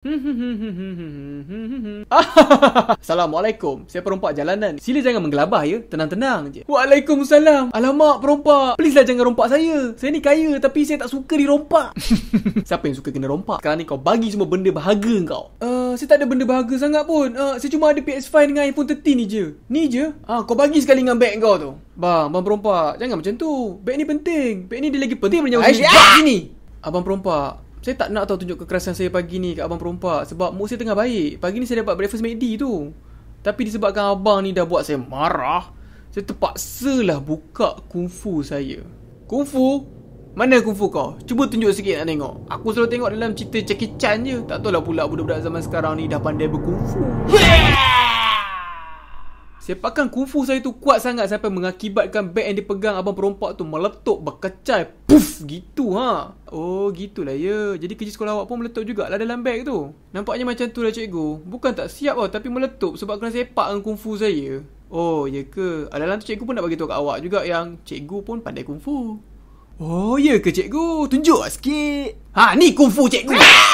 Assalamualaikum Saya perompak jalanan Sila jangan menggelabah ya Tenang-tenang je Waalaikumsalam Alamak perompak Please lah jangan rompak saya Saya ni kaya Tapi saya tak suka dirompak Siapa yang suka kena rompak Sekarang ni kau bagi semua benda bahaga kau uh, Saya tak ada benda bahaga sangat pun uh, Saya cuma ada PS5 dengan iPhone 13 ni je Ni je Ah, uh, Kau bagi sekali dengan beg kau tu Bang, bang perompak Jangan macam tu Beg ni penting Beg ni dia lagi penting Bagi ni Abang perompak saya tak nak tahu tunjuk kekerasan saya pagi ni kat abang perompak sebab mood saya tengah baik. Pagi ni saya dapat breakfast McD tu. Tapi disebabkan abang ni dah buat saya marah, saya terpaksalah buka kungfu saya. Kungfu? Mana kungfu kau? Cuba tunjuk sikit nak tengok. Aku selalu tengok dalam cerita Jackie Chan je. Tak tahulah pula budak-budak zaman sekarang ni dah pandai berkungfu. Yeah! Sepakan kung fu saya tu kuat sangat sampai mengakibatkan beg yang dipegang abang perompak tu meletup berkecai. puf Gitu ha. Oh, gitulah ya. Jadi kerja sekolah awak pun meletup jugalah dalam beg tu. Nampaknya macam tu lah cikgu. Bukan tak siap lah tapi meletup sebab kena sepak dengan kungfu saya. Ya. Oh, ya ke? Adalah tu cikgu pun nak beritahu kat awak juga yang cikgu pun pandai kungfu. Oh, ya ke cikgu? Tunjuk lah sikit. Ha, ni kungfu cikgu.